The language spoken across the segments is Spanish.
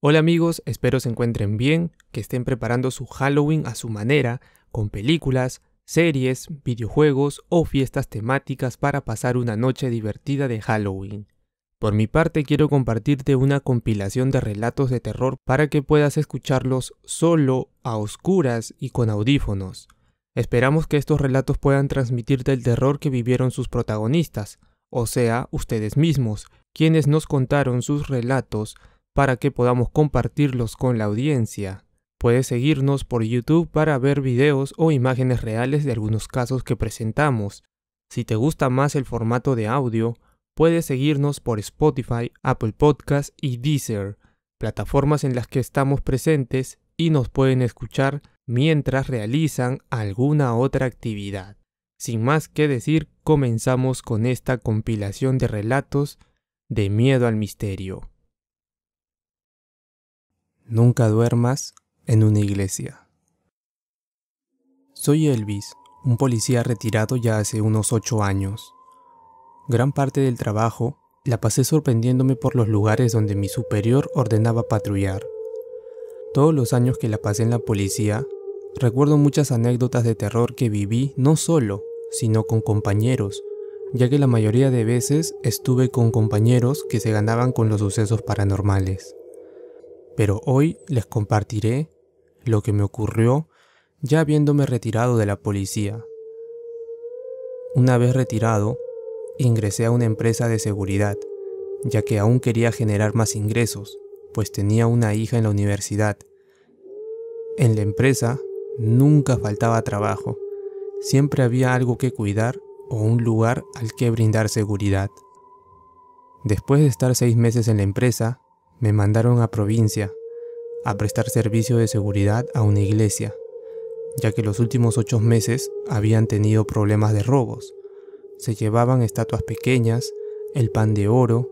Hola amigos, espero se encuentren bien, que estén preparando su Halloween a su manera, con películas, series, videojuegos o fiestas temáticas para pasar una noche divertida de Halloween. Por mi parte quiero compartirte una compilación de relatos de terror para que puedas escucharlos solo, a oscuras y con audífonos. Esperamos que estos relatos puedan transmitirte el terror que vivieron sus protagonistas, o sea, ustedes mismos, quienes nos contaron sus relatos para que podamos compartirlos con la audiencia. Puedes seguirnos por YouTube para ver videos o imágenes reales de algunos casos que presentamos. Si te gusta más el formato de audio, puedes seguirnos por Spotify, Apple Podcast y Deezer, plataformas en las que estamos presentes y nos pueden escuchar mientras realizan alguna otra actividad. Sin más que decir, comenzamos con esta compilación de relatos de miedo al misterio. Nunca duermas en una iglesia. Soy Elvis, un policía retirado ya hace unos ocho años. Gran parte del trabajo la pasé sorprendiéndome por los lugares donde mi superior ordenaba patrullar. Todos los años que la pasé en la policía, recuerdo muchas anécdotas de terror que viví no solo, sino con compañeros, ya que la mayoría de veces estuve con compañeros que se ganaban con los sucesos paranormales pero hoy les compartiré lo que me ocurrió ya habiéndome retirado de la policía. Una vez retirado, ingresé a una empresa de seguridad, ya que aún quería generar más ingresos, pues tenía una hija en la universidad. En la empresa nunca faltaba trabajo, siempre había algo que cuidar o un lugar al que brindar seguridad. Después de estar seis meses en la empresa, me mandaron a provincia a prestar servicio de seguridad a una iglesia, ya que los últimos ocho meses habían tenido problemas de robos. Se llevaban estatuas pequeñas, el pan de oro,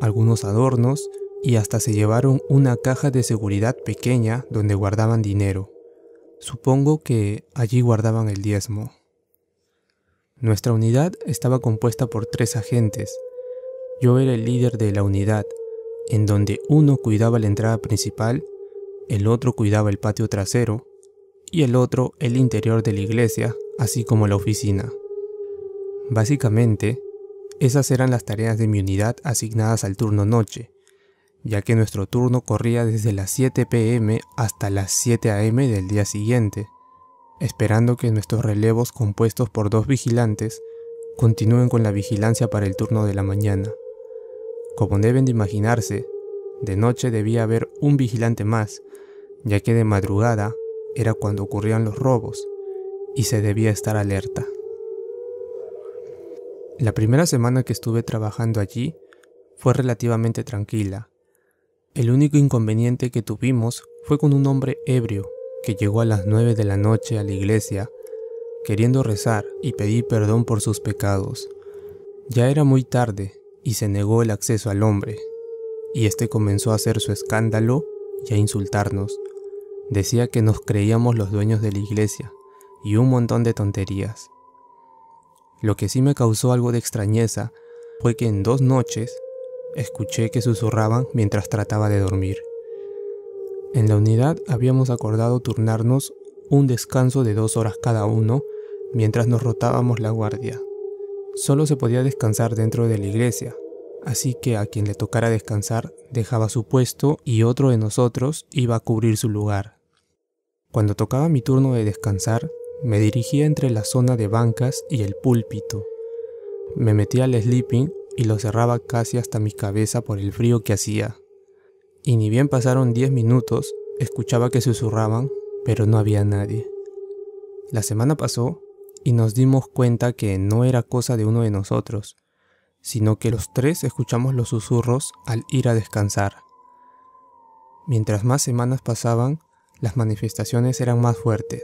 algunos adornos y hasta se llevaron una caja de seguridad pequeña donde guardaban dinero. Supongo que allí guardaban el diezmo. Nuestra unidad estaba compuesta por tres agentes. Yo era el líder de la unidad en donde uno cuidaba la entrada principal, el otro cuidaba el patio trasero y el otro el interior de la iglesia, así como la oficina. Básicamente, esas eran las tareas de mi unidad asignadas al turno noche, ya que nuestro turno corría desde las 7 pm hasta las 7 am del día siguiente, esperando que nuestros relevos compuestos por dos vigilantes continúen con la vigilancia para el turno de la mañana. Como deben de imaginarse, de noche debía haber un vigilante más, ya que de madrugada era cuando ocurrían los robos y se debía estar alerta. La primera semana que estuve trabajando allí fue relativamente tranquila. El único inconveniente que tuvimos fue con un hombre ebrio que llegó a las 9 de la noche a la iglesia queriendo rezar y pedir perdón por sus pecados. Ya era muy tarde y se negó el acceso al hombre, y este comenzó a hacer su escándalo y a insultarnos. Decía que nos creíamos los dueños de la iglesia y un montón de tonterías. Lo que sí me causó algo de extrañeza fue que en dos noches escuché que susurraban mientras trataba de dormir. En la unidad habíamos acordado turnarnos un descanso de dos horas cada uno mientras nos rotábamos la guardia. Solo se podía descansar dentro de la iglesia, así que a quien le tocara descansar dejaba su puesto y otro de nosotros iba a cubrir su lugar. Cuando tocaba mi turno de descansar, me dirigía entre la zona de bancas y el púlpito. Me metía al sleeping y lo cerraba casi hasta mi cabeza por el frío que hacía. Y ni bien pasaron diez minutos, escuchaba que susurraban, pero no había nadie. La semana pasó y nos dimos cuenta que no era cosa de uno de nosotros, sino que los tres escuchamos los susurros al ir a descansar. Mientras más semanas pasaban, las manifestaciones eran más fuertes.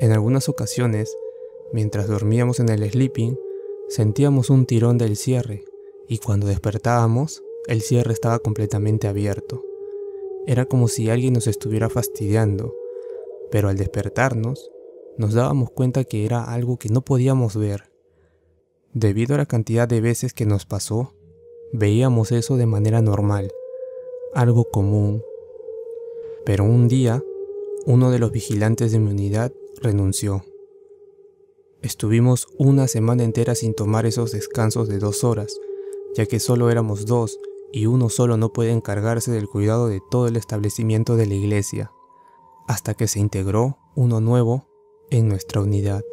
En algunas ocasiones, mientras dormíamos en el sleeping, sentíamos un tirón del cierre y cuando despertábamos, el cierre estaba completamente abierto. Era como si alguien nos estuviera fastidiando, pero al despertarnos, nos dábamos cuenta que era algo que no podíamos ver. Debido a la cantidad de veces que nos pasó, veíamos eso de manera normal, algo común. Pero un día, uno de los vigilantes de mi unidad renunció. Estuvimos una semana entera sin tomar esos descansos de dos horas, ya que solo éramos dos y uno solo no puede encargarse del cuidado de todo el establecimiento de la iglesia. Hasta que se integró uno nuevo en nuestra unidad.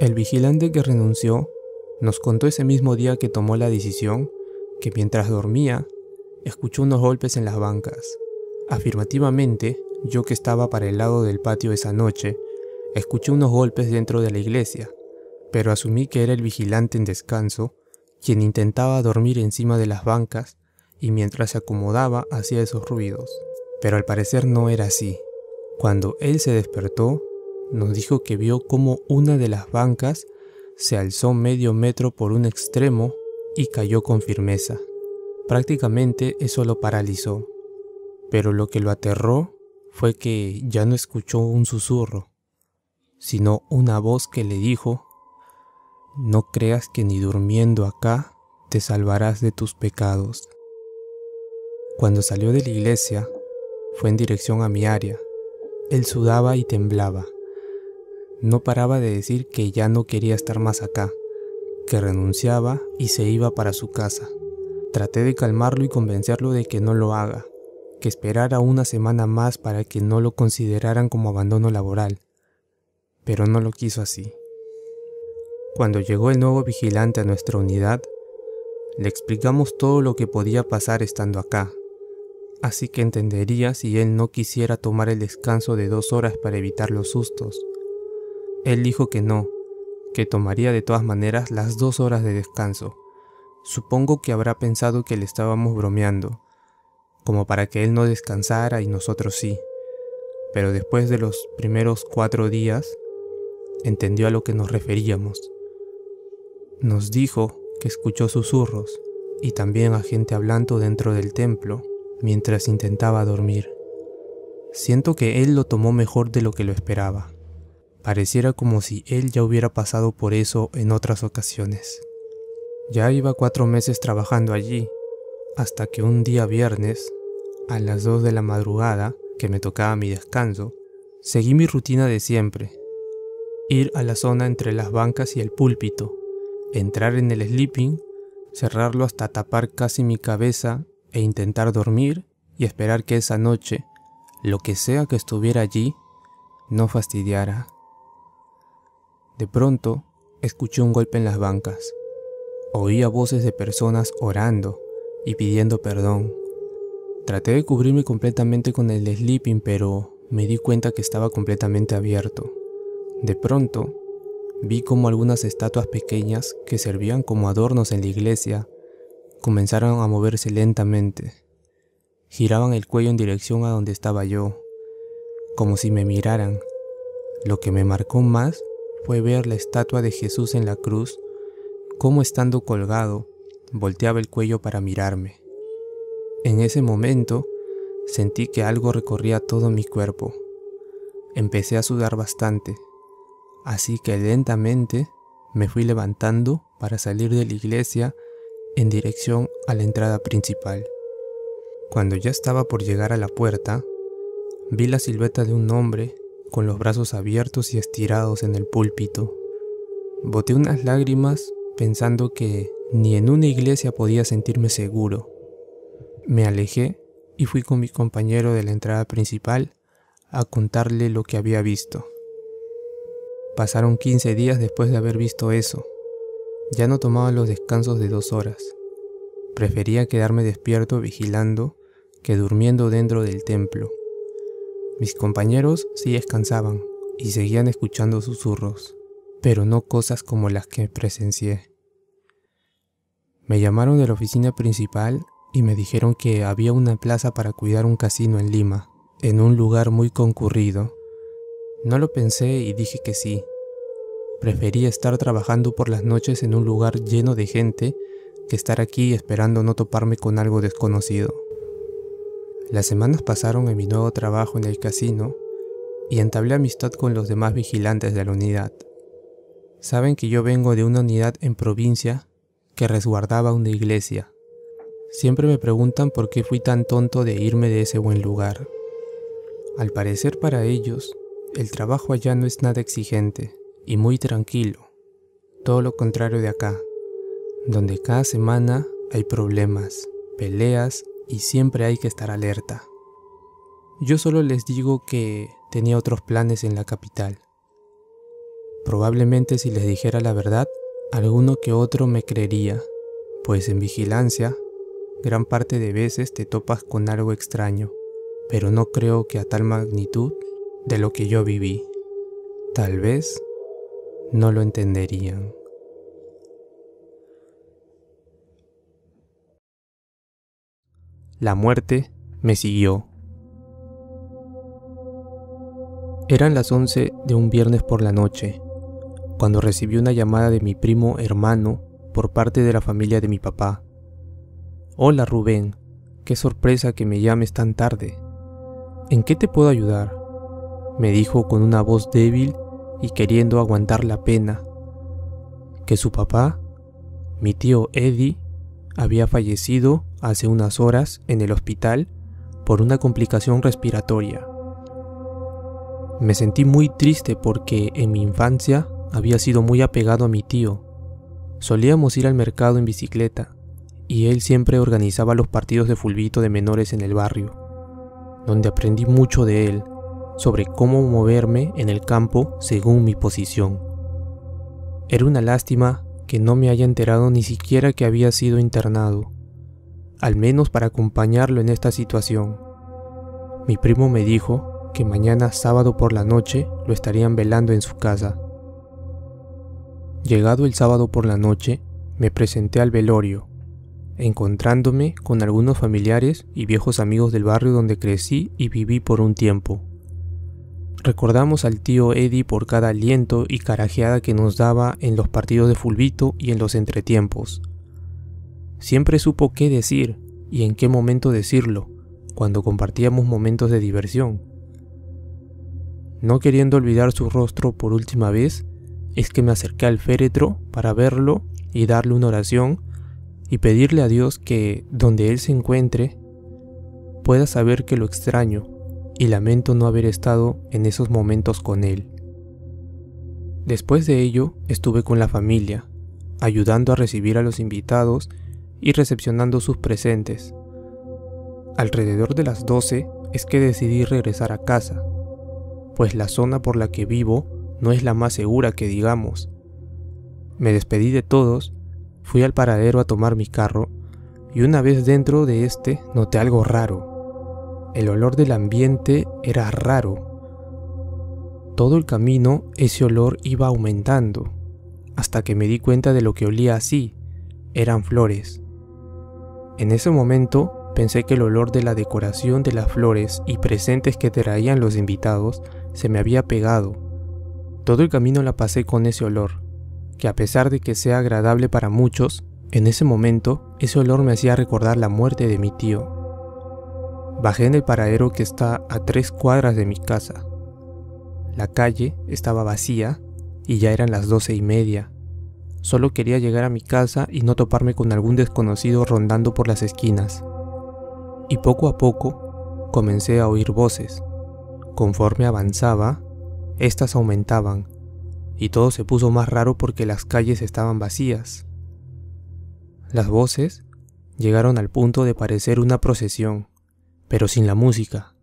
El vigilante que renunció nos contó ese mismo día que tomó la decisión que mientras dormía escuchó unos golpes en las bancas. Afirmativamente, yo que estaba para el lado del patio esa noche, escuché unos golpes dentro de la iglesia, pero asumí que era el vigilante en descanso quien intentaba dormir encima de las bancas y mientras se acomodaba hacía esos ruidos. Pero al parecer no era así. Cuando él se despertó, nos dijo que vio cómo una de las bancas se alzó medio metro por un extremo y cayó con firmeza. Prácticamente eso lo paralizó, pero lo que lo aterró fue que ya no escuchó un susurro, sino una voz que le dijo, no creas que ni durmiendo acá te salvarás de tus pecados. Cuando salió de la iglesia, fue en dirección a mi área. Él sudaba y temblaba. No paraba de decir que ya no quería estar más acá, que renunciaba y se iba para su casa. Traté de calmarlo y convencerlo de que no lo haga, que esperara una semana más para que no lo consideraran como abandono laboral, pero no lo quiso así. Cuando llegó el nuevo vigilante a nuestra unidad, le explicamos todo lo que podía pasar estando acá, así que entendería si él no quisiera tomar el descanso de dos horas para evitar los sustos. Él dijo que no, que tomaría de todas maneras las dos horas de descanso. Supongo que habrá pensado que le estábamos bromeando, como para que él no descansara y nosotros sí. Pero después de los primeros cuatro días, entendió a lo que nos referíamos. Nos dijo que escuchó susurros y también a gente hablando dentro del templo mientras intentaba dormir. Siento que él lo tomó mejor de lo que lo esperaba. Pareciera como si él ya hubiera pasado por eso en otras ocasiones. Ya iba cuatro meses trabajando allí, hasta que un día viernes, a las 2 de la madrugada, que me tocaba mi descanso, seguí mi rutina de siempre. Ir a la zona entre las bancas y el púlpito, entrar en el sleeping, cerrarlo hasta tapar casi mi cabeza e intentar dormir y esperar que esa noche, lo que sea que estuviera allí, no fastidiara. De pronto, escuché un golpe en las bancas. Oía voces de personas orando y pidiendo perdón. Traté de cubrirme completamente con el sleeping, pero me di cuenta que estaba completamente abierto. De pronto, vi como algunas estatuas pequeñas que servían como adornos en la iglesia comenzaron a moverse lentamente. Giraban el cuello en dirección a donde estaba yo, como si me miraran. Lo que me marcó más fue ver la estatua de Jesús en la cruz, como estando colgado, volteaba el cuello para mirarme. En ese momento, sentí que algo recorría todo mi cuerpo. Empecé a sudar bastante, así que lentamente me fui levantando para salir de la iglesia en dirección a la entrada principal. Cuando ya estaba por llegar a la puerta, vi la silueta de un hombre con los brazos abiertos y estirados en el púlpito. Boté unas lágrimas pensando que ni en una iglesia podía sentirme seguro. Me alejé y fui con mi compañero de la entrada principal a contarle lo que había visto. Pasaron 15 días después de haber visto eso. Ya no tomaba los descansos de dos horas. Prefería quedarme despierto vigilando que durmiendo dentro del templo. Mis compañeros sí descansaban y seguían escuchando susurros, pero no cosas como las que presencié. Me llamaron de la oficina principal y me dijeron que había una plaza para cuidar un casino en Lima, en un lugar muy concurrido. No lo pensé y dije que sí. Prefería estar trabajando por las noches en un lugar lleno de gente que estar aquí esperando no toparme con algo desconocido. Las semanas pasaron en mi nuevo trabajo en el casino y entablé amistad con los demás vigilantes de la unidad. Saben que yo vengo de una unidad en provincia que resguardaba una iglesia. Siempre me preguntan por qué fui tan tonto de irme de ese buen lugar. Al parecer para ellos, el trabajo allá no es nada exigente y muy tranquilo. Todo lo contrario de acá, donde cada semana hay problemas, peleas y siempre hay que estar alerta. Yo solo les digo que tenía otros planes en la capital. Probablemente si les dijera la verdad, alguno que otro me creería, pues en vigilancia, gran parte de veces te topas con algo extraño, pero no creo que a tal magnitud de lo que yo viví. Tal vez no lo entenderían. la muerte me siguió. Eran las 11 de un viernes por la noche, cuando recibí una llamada de mi primo hermano por parte de la familia de mi papá. Hola Rubén, qué sorpresa que me llames tan tarde. ¿En qué te puedo ayudar? Me dijo con una voz débil y queriendo aguantar la pena. Que su papá, mi tío Eddie, había fallecido hace unas horas en el hospital por una complicación respiratoria. Me sentí muy triste porque en mi infancia había sido muy apegado a mi tío. Solíamos ir al mercado en bicicleta y él siempre organizaba los partidos de fulbito de menores en el barrio, donde aprendí mucho de él sobre cómo moverme en el campo según mi posición. Era una lástima que no me haya enterado ni siquiera que había sido internado al menos para acompañarlo en esta situación. Mi primo me dijo que mañana sábado por la noche lo estarían velando en su casa. Llegado el sábado por la noche, me presenté al velorio, encontrándome con algunos familiares y viejos amigos del barrio donde crecí y viví por un tiempo. Recordamos al tío Eddie por cada aliento y carajeada que nos daba en los partidos de fulbito y en los entretiempos. Siempre supo qué decir y en qué momento decirlo, cuando compartíamos momentos de diversión. No queriendo olvidar su rostro por última vez, es que me acerqué al féretro para verlo y darle una oración y pedirle a Dios que, donde Él se encuentre, pueda saber que lo extraño y lamento no haber estado en esos momentos con Él. Después de ello, estuve con la familia, ayudando a recibir a los invitados y recepcionando sus presentes. Alrededor de las 12 es que decidí regresar a casa, pues la zona por la que vivo no es la más segura que digamos. Me despedí de todos, fui al paradero a tomar mi carro y una vez dentro de este noté algo raro. El olor del ambiente era raro. Todo el camino ese olor iba aumentando, hasta que me di cuenta de lo que olía así. Eran flores. En ese momento pensé que el olor de la decoración de las flores y presentes que traían los invitados se me había pegado. Todo el camino la pasé con ese olor, que a pesar de que sea agradable para muchos, en ese momento ese olor me hacía recordar la muerte de mi tío. Bajé en el paradero que está a tres cuadras de mi casa. La calle estaba vacía y ya eran las doce y media. Solo quería llegar a mi casa y no toparme con algún desconocido rondando por las esquinas. Y poco a poco comencé a oír voces. Conforme avanzaba, éstas aumentaban, y todo se puso más raro porque las calles estaban vacías. Las voces llegaron al punto de parecer una procesión, pero sin la música.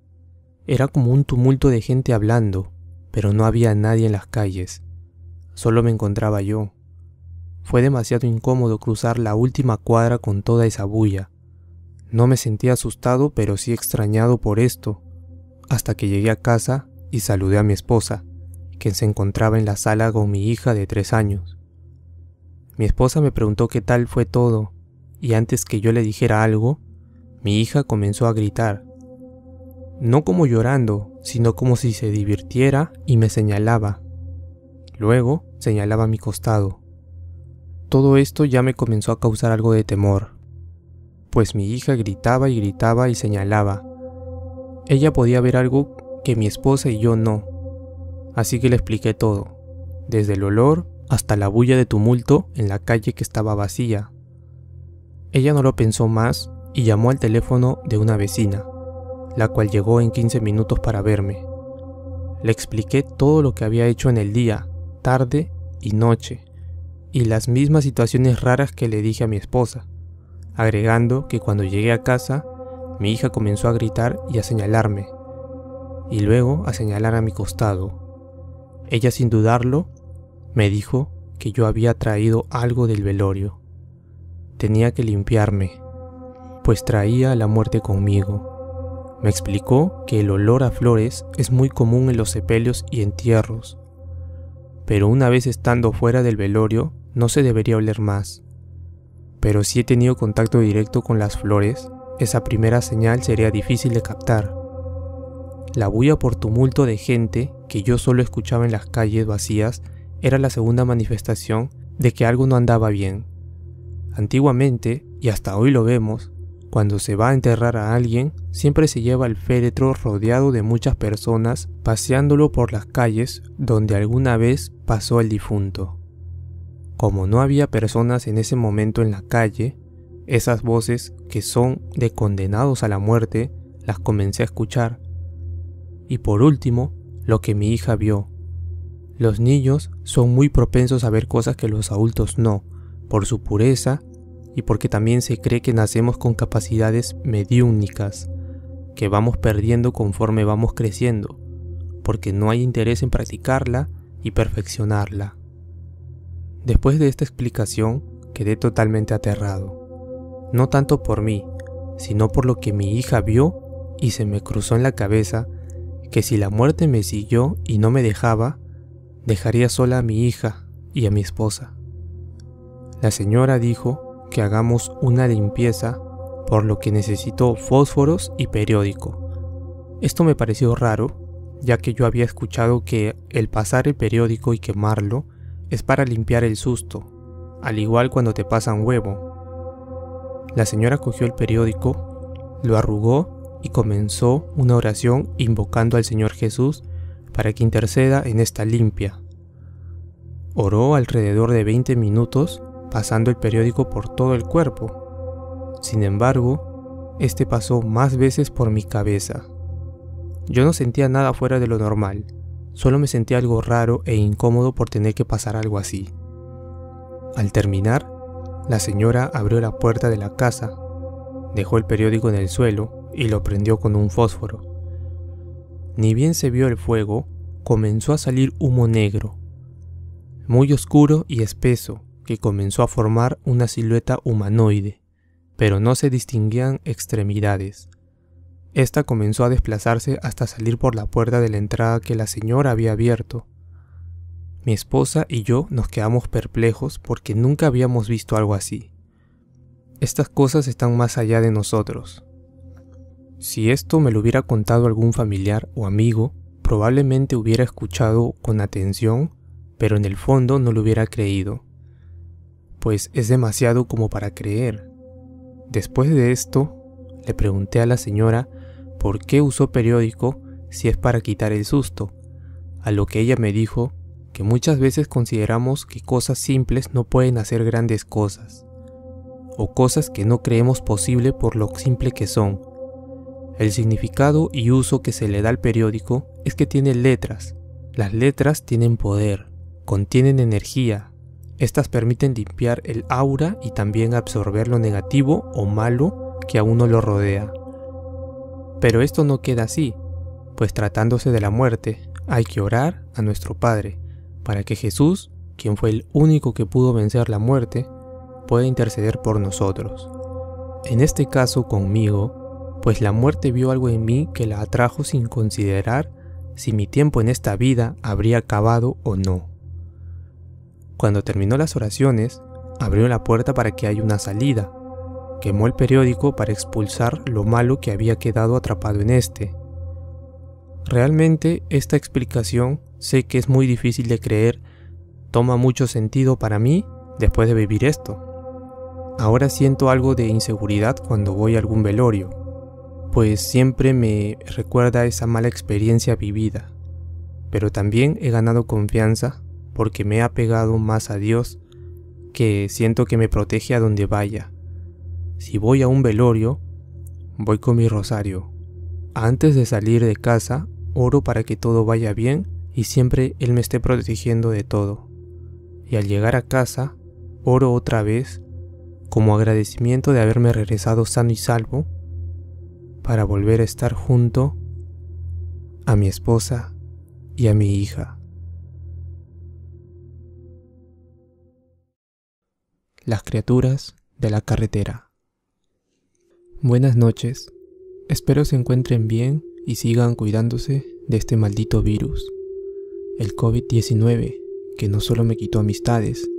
Era como un tumulto de gente hablando, pero no había nadie en las calles. Solo me encontraba yo, fue demasiado incómodo cruzar la última cuadra con toda esa bulla. No me sentía asustado, pero sí extrañado por esto, hasta que llegué a casa y saludé a mi esposa, quien se encontraba en la sala con mi hija de tres años. Mi esposa me preguntó qué tal fue todo, y antes que yo le dijera algo, mi hija comenzó a gritar, no como llorando, sino como si se divirtiera y me señalaba. Luego señalaba mi costado todo esto ya me comenzó a causar algo de temor, pues mi hija gritaba y gritaba y señalaba. Ella podía ver algo que mi esposa y yo no, así que le expliqué todo, desde el olor hasta la bulla de tumulto en la calle que estaba vacía. Ella no lo pensó más y llamó al teléfono de una vecina, la cual llegó en 15 minutos para verme. Le expliqué todo lo que había hecho en el día, tarde y noche, y las mismas situaciones raras que le dije a mi esposa, agregando que cuando llegué a casa, mi hija comenzó a gritar y a señalarme, y luego a señalar a mi costado. Ella sin dudarlo, me dijo que yo había traído algo del velorio. Tenía que limpiarme, pues traía la muerte conmigo. Me explicó que el olor a flores es muy común en los sepelios y entierros, pero una vez estando fuera del velorio, no se debería oler más. Pero si he tenido contacto directo con las flores, esa primera señal sería difícil de captar. La bulla por tumulto de gente que yo solo escuchaba en las calles vacías era la segunda manifestación de que algo no andaba bien. Antiguamente, y hasta hoy lo vemos, cuando se va a enterrar a alguien, siempre se lleva el féretro rodeado de muchas personas, paseándolo por las calles donde alguna vez pasó el difunto. Como no había personas en ese momento en la calle, esas voces que son de condenados a la muerte las comencé a escuchar. Y por último, lo que mi hija vio. Los niños son muy propensos a ver cosas que los adultos no, por su pureza y porque también se cree que nacemos con capacidades mediúnicas, que vamos perdiendo conforme vamos creciendo, porque no hay interés en practicarla y perfeccionarla. Después de esta explicación, quedé totalmente aterrado. No tanto por mí, sino por lo que mi hija vio y se me cruzó en la cabeza que si la muerte me siguió y no me dejaba, dejaría sola a mi hija y a mi esposa. La señora dijo que hagamos una limpieza, por lo que necesitó fósforos y periódico. Esto me pareció raro, ya que yo había escuchado que el pasar el periódico y quemarlo es para limpiar el susto, al igual cuando te pasa un huevo. La señora cogió el periódico, lo arrugó y comenzó una oración invocando al Señor Jesús para que interceda en esta limpia. Oró alrededor de 20 minutos pasando el periódico por todo el cuerpo. Sin embargo, este pasó más veces por mi cabeza. Yo no sentía nada fuera de lo normal Solo me sentí algo raro e incómodo por tener que pasar algo así. Al terminar, la señora abrió la puerta de la casa, dejó el periódico en el suelo y lo prendió con un fósforo. Ni bien se vio el fuego, comenzó a salir humo negro, muy oscuro y espeso, que comenzó a formar una silueta humanoide, pero no se distinguían extremidades. Esta comenzó a desplazarse hasta salir por la puerta de la entrada que la señora había abierto. Mi esposa y yo nos quedamos perplejos porque nunca habíamos visto algo así. Estas cosas están más allá de nosotros. Si esto me lo hubiera contado algún familiar o amigo, probablemente hubiera escuchado con atención, pero en el fondo no lo hubiera creído, pues es demasiado como para creer. Después de esto, le pregunté a la señora por qué uso periódico si es para quitar el susto, a lo que ella me dijo que muchas veces consideramos que cosas simples no pueden hacer grandes cosas, o cosas que no creemos posible por lo simple que son. El significado y uso que se le da al periódico es que tiene letras. Las letras tienen poder, contienen energía. Estas permiten limpiar el aura y también absorber lo negativo o malo que a uno lo rodea. Pero esto no queda así, pues tratándose de la muerte, hay que orar a nuestro Padre, para que Jesús, quien fue el único que pudo vencer la muerte, pueda interceder por nosotros. En este caso conmigo, pues la muerte vio algo en mí que la atrajo sin considerar si mi tiempo en esta vida habría acabado o no. Cuando terminó las oraciones, abrió la puerta para que haya una salida, quemó el periódico para expulsar lo malo que había quedado atrapado en este. Realmente esta explicación sé que es muy difícil de creer, toma mucho sentido para mí después de vivir esto. Ahora siento algo de inseguridad cuando voy a algún velorio, pues siempre me recuerda esa mala experiencia vivida. Pero también he ganado confianza porque me he apegado más a Dios, que siento que me protege a donde vaya. Si voy a un velorio, voy con mi rosario. Antes de salir de casa, oro para que todo vaya bien y siempre Él me esté protegiendo de todo. Y al llegar a casa, oro otra vez como agradecimiento de haberme regresado sano y salvo para volver a estar junto a mi esposa y a mi hija. Las criaturas de la carretera. Buenas noches. Espero se encuentren bien y sigan cuidándose de este maldito virus, el COVID-19, que no solo me quitó amistades,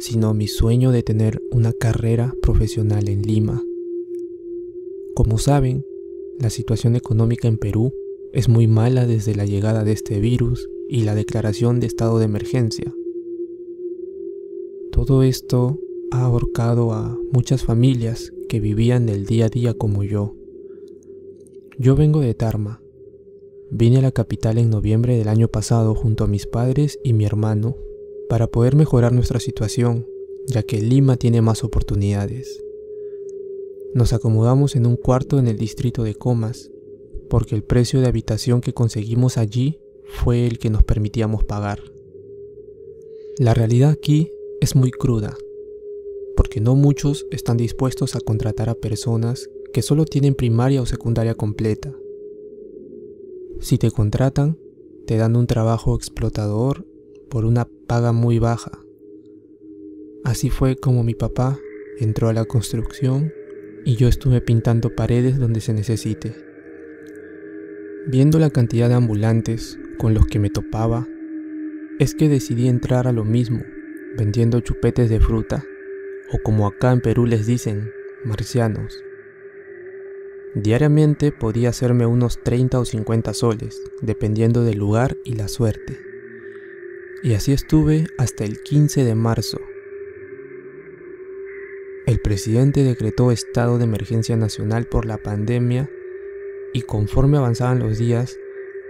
sino mi sueño de tener una carrera profesional en Lima. Como saben, la situación económica en Perú es muy mala desde la llegada de este virus y la declaración de estado de emergencia. Todo esto ha ahorcado a muchas familias que vivían el día a día como yo. Yo vengo de Tarma. Vine a la capital en noviembre del año pasado junto a mis padres y mi hermano para poder mejorar nuestra situación, ya que Lima tiene más oportunidades. Nos acomodamos en un cuarto en el distrito de Comas, porque el precio de habitación que conseguimos allí fue el que nos permitíamos pagar. La realidad aquí es muy cruda porque no muchos están dispuestos a contratar a personas que solo tienen primaria o secundaria completa. Si te contratan, te dan un trabajo explotador por una paga muy baja. Así fue como mi papá entró a la construcción y yo estuve pintando paredes donde se necesite. Viendo la cantidad de ambulantes con los que me topaba, es que decidí entrar a lo mismo, vendiendo chupetes de fruta o como acá en Perú les dicen, marcianos. Diariamente podía hacerme unos 30 o 50 soles, dependiendo del lugar y la suerte. Y así estuve hasta el 15 de marzo. El presidente decretó estado de emergencia nacional por la pandemia y conforme avanzaban los días,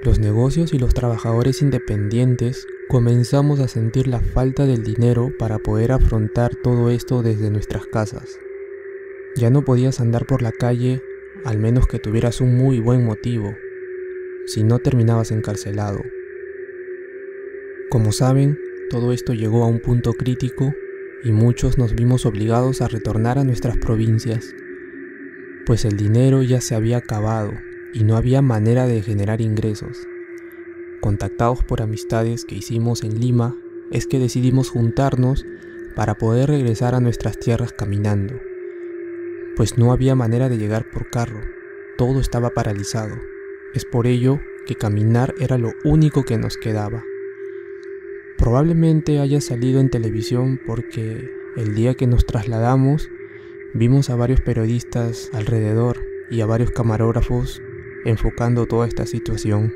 los negocios y los trabajadores independientes Comenzamos a sentir la falta del dinero para poder afrontar todo esto desde nuestras casas. Ya no podías andar por la calle al menos que tuvieras un muy buen motivo, si no terminabas encarcelado. Como saben, todo esto llegó a un punto crítico y muchos nos vimos obligados a retornar a nuestras provincias, pues el dinero ya se había acabado y no había manera de generar ingresos contactados por amistades que hicimos en Lima, es que decidimos juntarnos para poder regresar a nuestras tierras caminando, pues no había manera de llegar por carro, todo estaba paralizado. Es por ello que caminar era lo único que nos quedaba. Probablemente haya salido en televisión porque el día que nos trasladamos vimos a varios periodistas alrededor y a varios camarógrafos enfocando toda esta situación.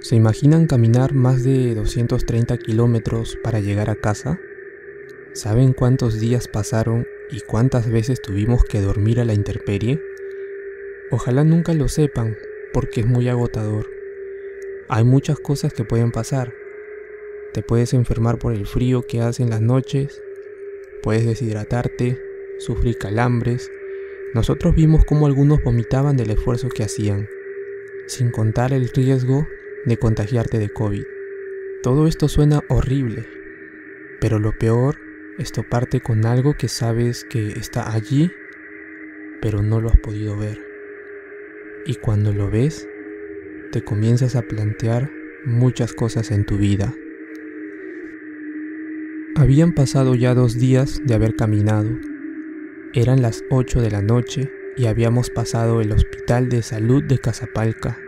¿Se imaginan caminar más de 230 kilómetros para llegar a casa? ¿Saben cuántos días pasaron y cuántas veces tuvimos que dormir a la intemperie? Ojalá nunca lo sepan, porque es muy agotador. Hay muchas cosas que pueden pasar. Te puedes enfermar por el frío que hacen las noches, puedes deshidratarte, sufrir calambres. Nosotros vimos cómo algunos vomitaban del esfuerzo que hacían, sin contar el riesgo de contagiarte de COVID. Todo esto suena horrible, pero lo peor es toparte con algo que sabes que está allí, pero no lo has podido ver. Y cuando lo ves, te comienzas a plantear muchas cosas en tu vida. Habían pasado ya dos días de haber caminado. Eran las 8 de la noche y habíamos pasado el hospital de salud de Casapalca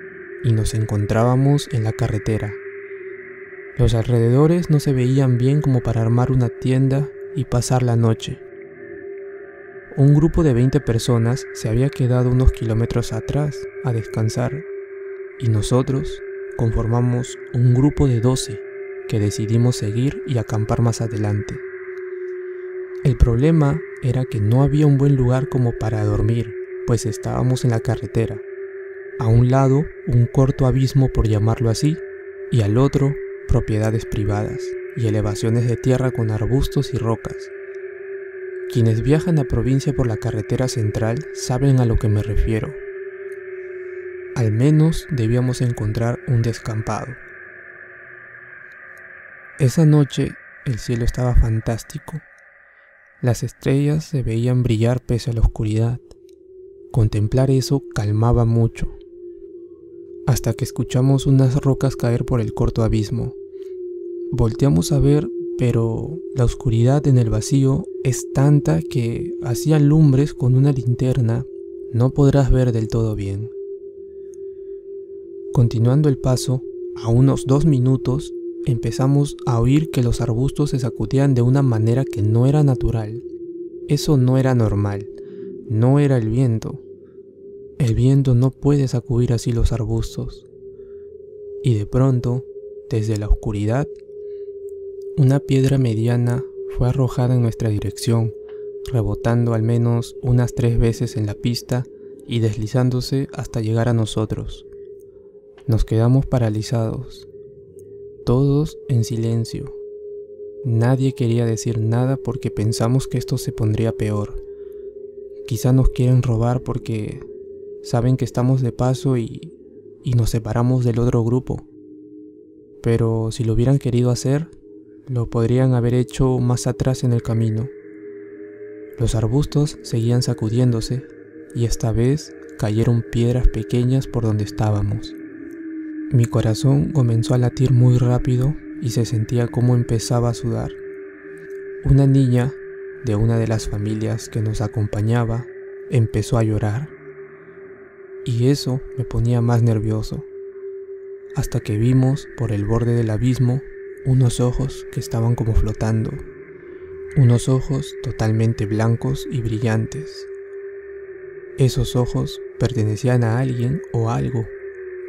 y nos encontrábamos en la carretera. Los alrededores no se veían bien como para armar una tienda y pasar la noche. Un grupo de 20 personas se había quedado unos kilómetros atrás a descansar y nosotros conformamos un grupo de 12 que decidimos seguir y acampar más adelante. El problema era que no había un buen lugar como para dormir, pues estábamos en la carretera. A un lado, un corto abismo por llamarlo así, y al otro, propiedades privadas y elevaciones de tierra con arbustos y rocas. Quienes viajan a provincia por la carretera central saben a lo que me refiero. Al menos debíamos encontrar un descampado. Esa noche el cielo estaba fantástico. Las estrellas se veían brillar pese a la oscuridad. Contemplar eso calmaba mucho hasta que escuchamos unas rocas caer por el corto abismo. Volteamos a ver, pero la oscuridad en el vacío es tanta que hacía lumbres con una linterna no podrás ver del todo bien. Continuando el paso, a unos dos minutos, empezamos a oír que los arbustos se sacudían de una manera que no era natural. Eso no era normal, no era el viento, el viento no puede sacudir así los arbustos. Y de pronto, desde la oscuridad, una piedra mediana fue arrojada en nuestra dirección, rebotando al menos unas tres veces en la pista y deslizándose hasta llegar a nosotros. Nos quedamos paralizados, todos en silencio. Nadie quería decir nada porque pensamos que esto se pondría peor. Quizá nos quieren robar porque Saben que estamos de paso y, y nos separamos del otro grupo. Pero si lo hubieran querido hacer, lo podrían haber hecho más atrás en el camino. Los arbustos seguían sacudiéndose y esta vez cayeron piedras pequeñas por donde estábamos. Mi corazón comenzó a latir muy rápido y se sentía como empezaba a sudar. Una niña de una de las familias que nos acompañaba empezó a llorar y eso me ponía más nervioso, hasta que vimos por el borde del abismo unos ojos que estaban como flotando, unos ojos totalmente blancos y brillantes. Esos ojos pertenecían a alguien o algo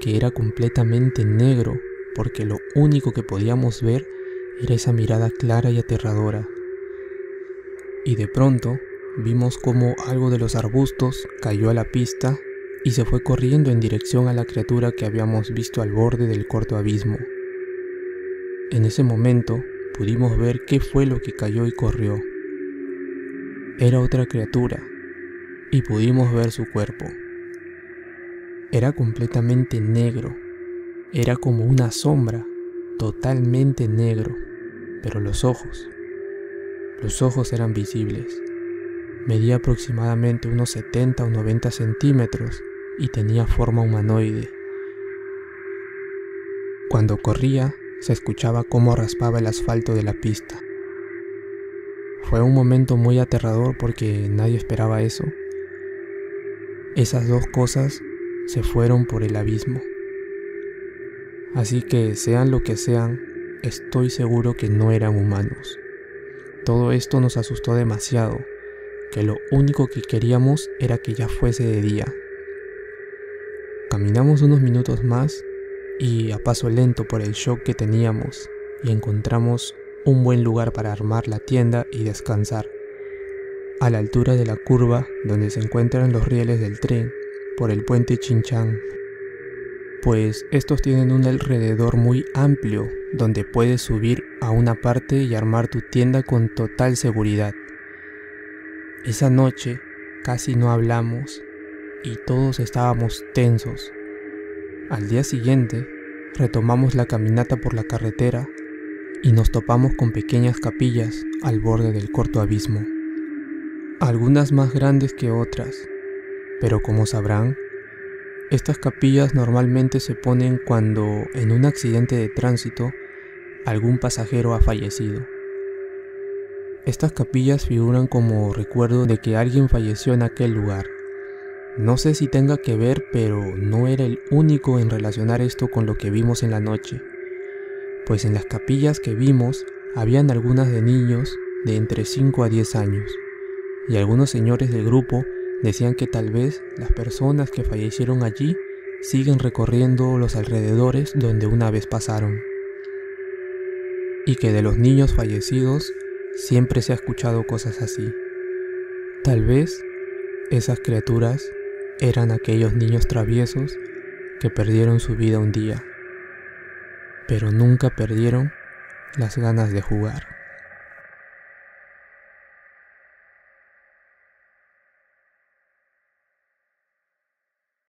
que era completamente negro porque lo único que podíamos ver era esa mirada clara y aterradora. Y de pronto vimos como algo de los arbustos cayó a la pista y se fue corriendo en dirección a la criatura que habíamos visto al borde del corto abismo. En ese momento pudimos ver qué fue lo que cayó y corrió. Era otra criatura y pudimos ver su cuerpo. Era completamente negro, era como una sombra, totalmente negro, pero los ojos, los ojos eran visibles. Medía aproximadamente unos 70 o 90 centímetros y tenía forma humanoide. Cuando corría, se escuchaba cómo raspaba el asfalto de la pista. Fue un momento muy aterrador porque nadie esperaba eso. Esas dos cosas se fueron por el abismo. Así que sean lo que sean, estoy seguro que no eran humanos. Todo esto nos asustó demasiado, que lo único que queríamos era que ya fuese de día Caminamos unos minutos más y a paso lento por el shock que teníamos y encontramos un buen lugar para armar la tienda y descansar. A la altura de la curva donde se encuentran los rieles del tren por el puente Chinchang, pues estos tienen un alrededor muy amplio donde puedes subir a una parte y armar tu tienda con total seguridad. Esa noche casi no hablamos y todos estábamos tensos. Al día siguiente, retomamos la caminata por la carretera y nos topamos con pequeñas capillas al borde del corto abismo, algunas más grandes que otras, pero como sabrán, estas capillas normalmente se ponen cuando en un accidente de tránsito algún pasajero ha fallecido. Estas capillas figuran como recuerdo de que alguien falleció en aquel lugar. No sé si tenga que ver, pero no era el único en relacionar esto con lo que vimos en la noche, pues en las capillas que vimos habían algunas de niños de entre 5 a 10 años, y algunos señores del grupo decían que tal vez las personas que fallecieron allí siguen recorriendo los alrededores donde una vez pasaron, y que de los niños fallecidos siempre se ha escuchado cosas así. Tal vez esas criaturas eran aquellos niños traviesos que perdieron su vida un día, pero nunca perdieron las ganas de jugar.